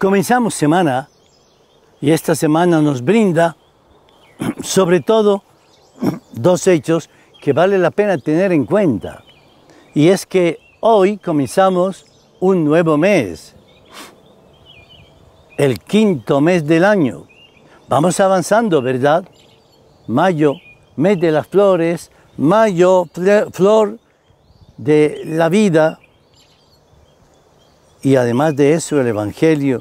Comenzamos semana y esta semana nos brinda sobre todo dos hechos que vale la pena tener en cuenta. Y es que hoy comenzamos un nuevo mes, el quinto mes del año. Vamos avanzando, ¿verdad? Mayo, mes de las flores, mayo, flor de la vida. Y además de eso, el Evangelio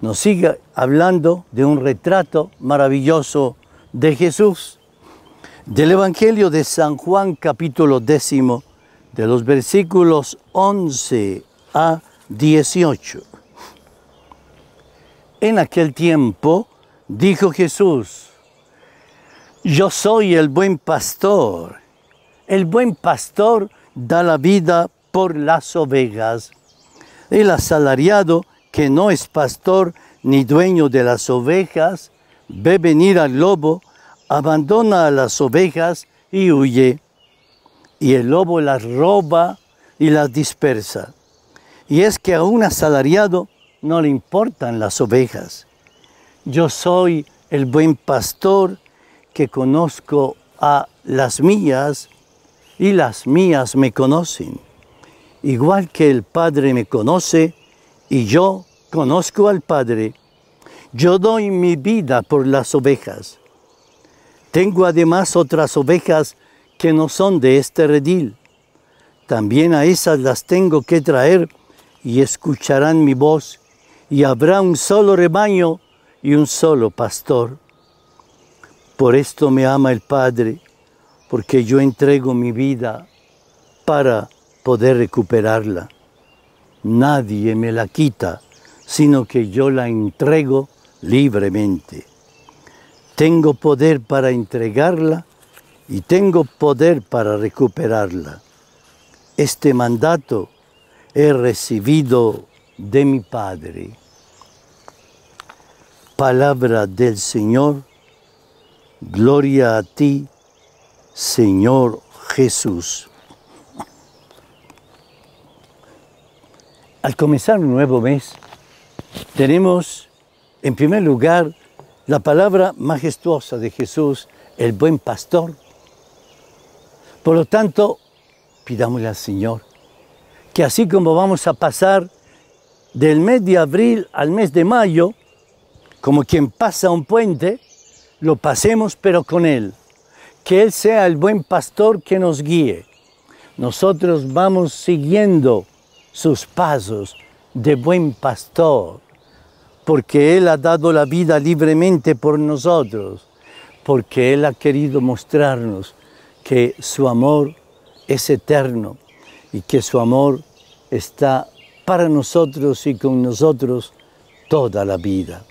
nos sigue hablando de un retrato maravilloso de Jesús. Del Evangelio de San Juan capítulo décimo, de los versículos 11 a 18. En aquel tiempo dijo Jesús, yo soy el buen pastor, el buen pastor da la vida por las ovejas, el asalariado que no es pastor ni dueño de las ovejas, ve venir al lobo, abandona a las ovejas y huye. Y el lobo las roba y las dispersa. Y es que a un asalariado no le importan las ovejas. Yo soy el buen pastor que conozco a las mías y las mías me conocen. Igual que el Padre me conoce y yo Conozco al Padre. Yo doy mi vida por las ovejas. Tengo además otras ovejas que no son de este redil. También a esas las tengo que traer y escucharán mi voz y habrá un solo rebaño y un solo pastor. Por esto me ama el Padre, porque yo entrego mi vida para poder recuperarla. Nadie me la quita sino que yo la entrego libremente. Tengo poder para entregarla y tengo poder para recuperarla. Este mandato he recibido de mi Padre. Palabra del Señor, gloria a ti, Señor Jesús. Al comenzar un nuevo mes, tenemos, en primer lugar, la palabra majestuosa de Jesús, el buen pastor. Por lo tanto, pidámosle al Señor que así como vamos a pasar del mes de abril al mes de mayo, como quien pasa un puente, lo pasemos pero con Él. Que Él sea el buen pastor que nos guíe. Nosotros vamos siguiendo sus pasos de buen pastor porque Él ha dado la vida libremente por nosotros, porque Él ha querido mostrarnos que su amor es eterno y que su amor está para nosotros y con nosotros toda la vida.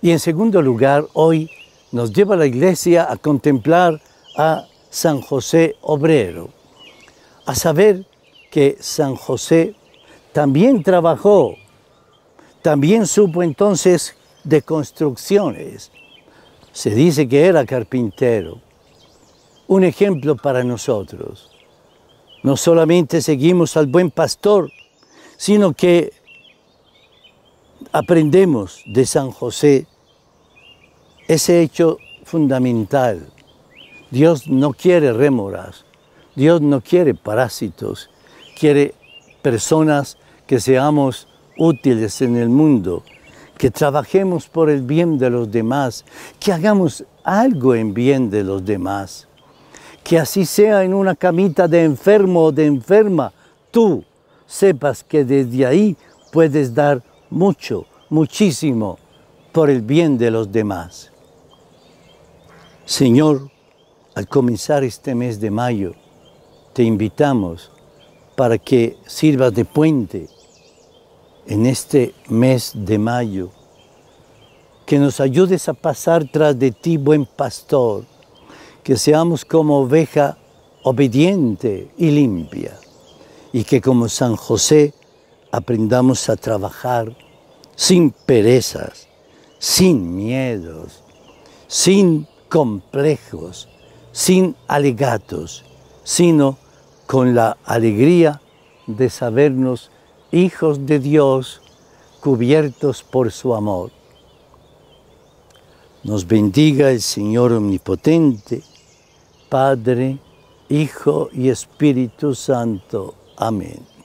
Y en segundo lugar, hoy nos lleva la iglesia a contemplar a San José obrero, a saber que San José también trabajó también supo entonces de construcciones. Se dice que era carpintero. Un ejemplo para nosotros. No solamente seguimos al buen pastor, sino que aprendemos de San José ese hecho fundamental. Dios no quiere rémoras, Dios no quiere parásitos, quiere personas que seamos útiles en el mundo, que trabajemos por el bien de los demás, que hagamos algo en bien de los demás, que así sea en una camita de enfermo o de enferma, tú sepas que desde ahí puedes dar mucho, muchísimo por el bien de los demás. Señor, al comenzar este mes de mayo, te invitamos para que sirvas de puente en este mes de mayo, que nos ayudes a pasar tras de ti, buen pastor, que seamos como oveja obediente y limpia, y que como San José aprendamos a trabajar sin perezas, sin miedos, sin complejos, sin alegatos, sino con la alegría de sabernos hijos de Dios cubiertos por su amor. Nos bendiga el Señor Omnipotente, Padre, Hijo y Espíritu Santo. Amén.